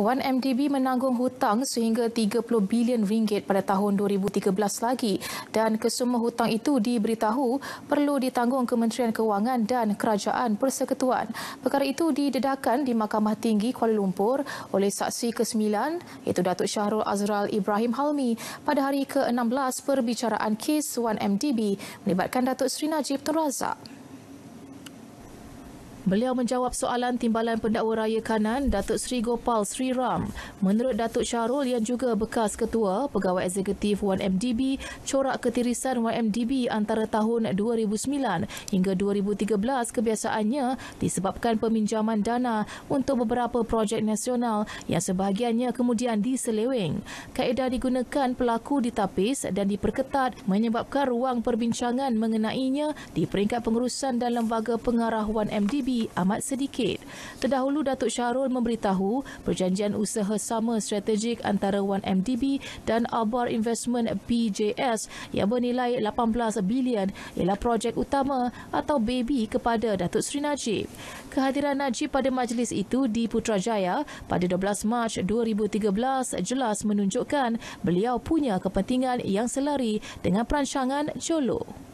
1MDB menanggung hutang sehingga 30 bilion ringgit pada tahun 2013 lagi dan kesemua hutang itu diberitahu perlu ditanggung Kementerian Kewangan dan Kerajaan Persekutuan. Perkara itu didedahkan di Mahkamah Tinggi Kuala Lumpur oleh saksi ke-9 iaitu Datuk Syahrul Azral Ibrahim Halmi pada hari ke-16 perbicaraan kes 1MDB melibatkan Datuk Seri Najib Tun Razak. Beliau menjawab soalan timbalan pendakwa raya kanan Datuk Sri Gopal Sri Ram. Menurut Datuk Syarul yang juga bekas ketua pegawai eksekutif 1MDB, corak ketirisan 1MDB antara tahun 2009 hingga 2013 kebiasaannya disebabkan peminjaman dana untuk beberapa projek nasional yang sebahagiannya kemudian diseleweng. Kaedah digunakan pelaku ditapis dan diperketat menyebabkan ruang perbincangan mengenainya di peringkat pengurusan dan lembaga pengarah 1MDB Jambi amat sedikit. Terdahulu Datuk Syarul memberitahu perjanjian usaha sama strategik antara 1MDB dan Abar Investment PJS yang bernilai 18 bilion ialah projek utama atau baby kepada Datuk Seri Najib. Kehadiran Najib pada majlis itu di Putrajaya pada 12 Mac 2013 jelas menunjukkan beliau punya kepentingan yang selari dengan perancangan Jolo.